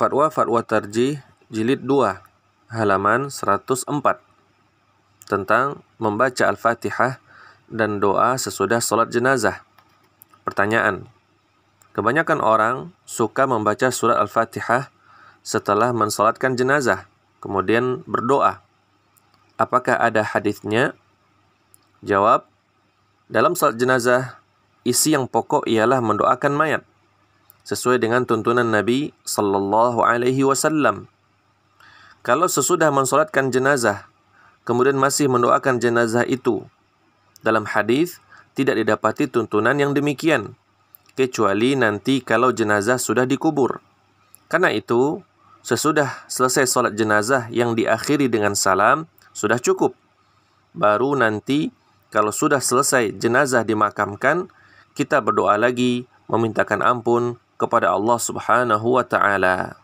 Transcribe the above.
Fatwa Fatwa Tarjih jilid 2 halaman 104 tentang membaca Al-Fatihah dan doa sesudah sholat jenazah. Pertanyaan, kebanyakan orang suka membaca surat Al-Fatihah setelah mensolatkan jenazah, kemudian berdoa. Apakah ada hadisnya? Jawab, dalam sholat jenazah, isi yang pokok ialah mendoakan mayat sesuai dengan tuntunan Nabi Sallallahu Alaihi Wasallam. Kalau sesudah mensolatkan jenazah, kemudian masih mendoakan jenazah itu, dalam hadis tidak didapati tuntunan yang demikian, kecuali nanti kalau jenazah sudah dikubur. Karena itu, sesudah selesai solat jenazah yang diakhiri dengan salam, sudah cukup. Baru nanti, kalau sudah selesai jenazah dimakamkan, kita berdoa lagi, memintakan ampun kepada Allah Subhanahu wa taala.